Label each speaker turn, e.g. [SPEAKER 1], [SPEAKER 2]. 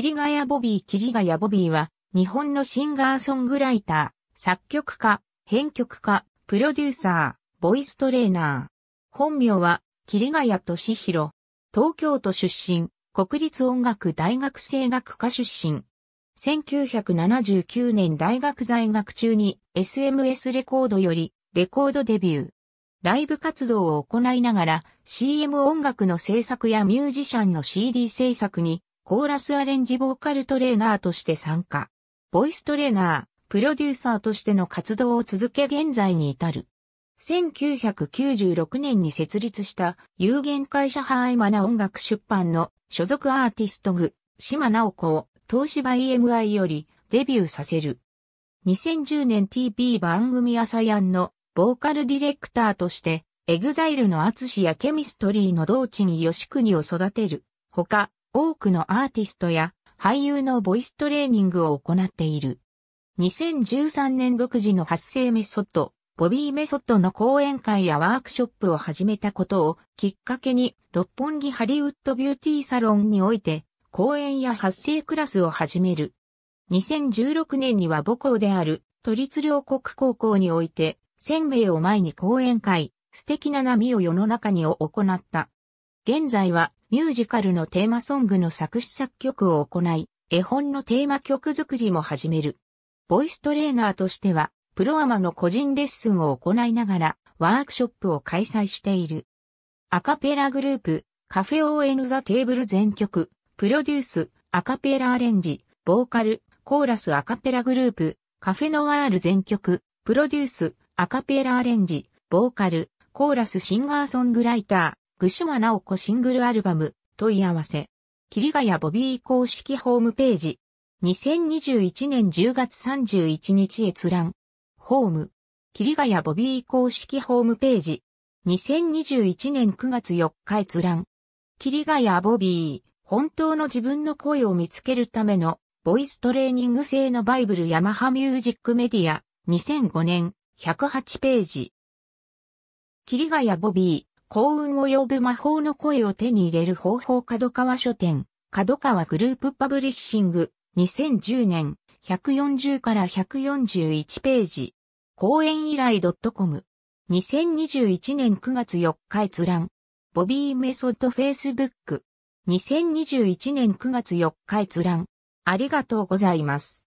[SPEAKER 1] リヶ谷ボビーリヶ谷ボビーは、日本のシンガーソングライター、作曲家、編曲家、プロデューサー、ボイストレーナー。本名は、ヤ・ヶ谷ヒ弘。東京都出身、国立音楽大学声楽科出身。1979年大学在学中に SMS レコードよりレコードデビュー。ライブ活動を行いながら CM 音楽の制作やミュージシャンの CD 制作にコーラスアレンジボーカルトレーナーとして参加。ボイストレーナー、プロデューサーとしての活動を続け現在に至る。1996年に設立した有限会社ハーイマナ音楽出版の所属アーティストグ、島直子を東芝 EMI よりデビューさせる。2010年 TV 番組朝やんのボーカルディレクターとして、エグザイルのアツシやケミストリーの同地に吉国を育てる。他、多くのアーティストや俳優のボイストレーニングを行っている。2013年独自の発声メソッド、ボビーメソッドの講演会やワークショップを始めたことをきっかけに六本木ハリウッドビューティーサロンにおいて講演や発声クラスを始める。2016年には母校である都立両国高校において1000名を前に講演会、素敵な波を世の中にを行った。現在はミュージカルのテーマソングの作詞作曲を行い、絵本のテーマ曲作りも始める。ボイストレーナーとしては、プロアマの個人レッスンを行いながら、ワークショップを開催している。アカペラグループ、カフェオーエヌザテーブル全曲、プロデュース、アカペラアレンジ、ボーカル、コーラスアカペラグループ、カフェノワール全曲、プロデュース、アカペラアレンジ、ボーカル、コーラスシンガーソングライター、福島直子シングルアルバム、問い合わせ。桐ヶ谷ボビー公式ホームページ。2021年10月31日閲覧。ホーム。桐ヶ谷ボビー公式ホームページ。2021年9月4日閲覧。桐ヶ谷ボビー、本当の自分の声を見つけるための、ボイストレーニング製のバイブルヤマハミュージックメディア、2005年、108ページ。桐ヶ谷ボビー。幸運を呼ぶ魔法の声を手に入れる方法角川書店、角川グループパブリッシング、2010年、140から141ページ。公演依頼 .com。2021年9月4日閲覧。ボビーメソッドフェイスブック、2021年9月4日閲覧。ありがとうございます。